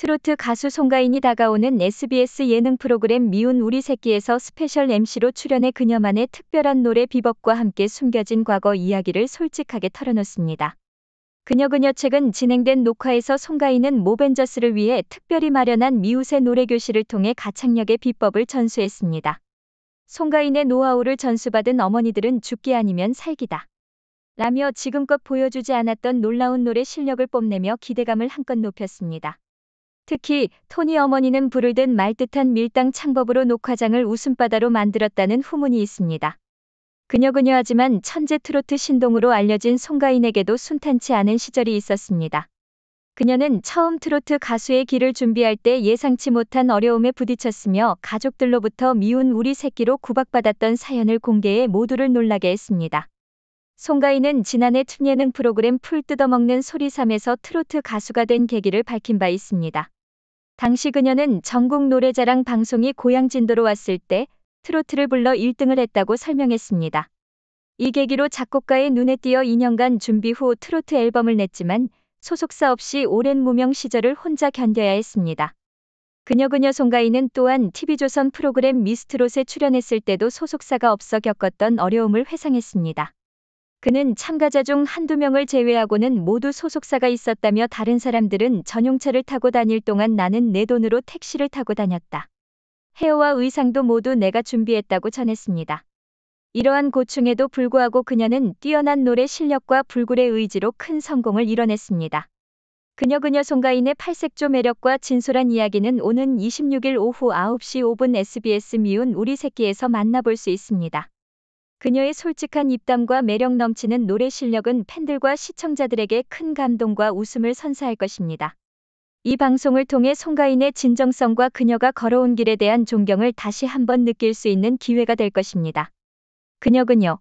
트로트 가수 송가인이 다가오는 SBS 예능 프로그램 미운 우리 새끼에서 스페셜 MC로 출연해 그녀만의 특별한 노래 비법과 함께 숨겨진 과거 이야기를 솔직하게 털어놓습니다. 그녀그녀 책은 진행된 녹화에서 송가인은 모벤저스를 위해 특별히 마련한 미우새 노래교실을 통해 가창력의 비법을 전수했습니다. 송가인의 노하우를 전수받은 어머니들은 죽기 아니면 살기다. 라며 지금껏 보여주지 않았던 놀라운 노래 실력을 뽐내며 기대감을 한껏 높였습니다. 특히 토니 어머니는 불을 든 말듯한 밀당 창법으로 녹화장을 웃음바다로 만들었다는 후문이 있습니다. 그녀그녀하지만 천재 트로트 신동으로 알려진 송가인에게도 순탄치 않은 시절이 있었습니다. 그녀는 처음 트로트 가수의 길을 준비할 때 예상치 못한 어려움에 부딪혔으며 가족들로부터 미운 우리 새끼로 구박받았던 사연을 공개해 모두를 놀라게 했습니다. 송가인은 지난해 춘예능 프로그램 풀 뜯어먹는 소리삼에서 트로트 가수가 된 계기를 밝힌 바 있습니다. 당시 그녀는 전국 노래자랑 방송이 고향 진도로 왔을 때 트로트를 불러 1등을 했다고 설명했습니다. 이 계기로 작곡가의 눈에 띄어 2년간 준비 후 트로트 앨범을 냈지만 소속사 없이 오랜 무명 시절을 혼자 견뎌야 했습니다. 그녀그녀 송가인은 또한 TV조선 프로그램 미스트롯에 출연했을 때도 소속사가 없어 겪었던 어려움을 회상했습니다. 그는 참가자 중 한두 명을 제외하고는 모두 소속사가 있었다며 다른 사람들은 전용차를 타고 다닐 동안 나는 내 돈으로 택시를 타고 다녔다. 헤어와 의상도 모두 내가 준비했다고 전했습니다. 이러한 고충에도 불구하고 그녀는 뛰어난 노래 실력과 불굴의 의지로 큰 성공을 이뤄냈습니다. 그녀 그녀 송가인의 팔색조 매력과 진솔한 이야기는 오는 26일 오후 9시 5분 SBS 미운 우리 새끼에서 만나볼 수 있습니다. 그녀의 솔직한 입담과 매력 넘치는 노래 실력은 팬들과 시청자들에게 큰 감동과 웃음을 선사할 것입니다. 이 방송을 통해 송가인의 진정성과 그녀가 걸어온 길에 대한 존경을 다시 한번 느낄 수 있는 기회가 될 것입니다. 그녀군요.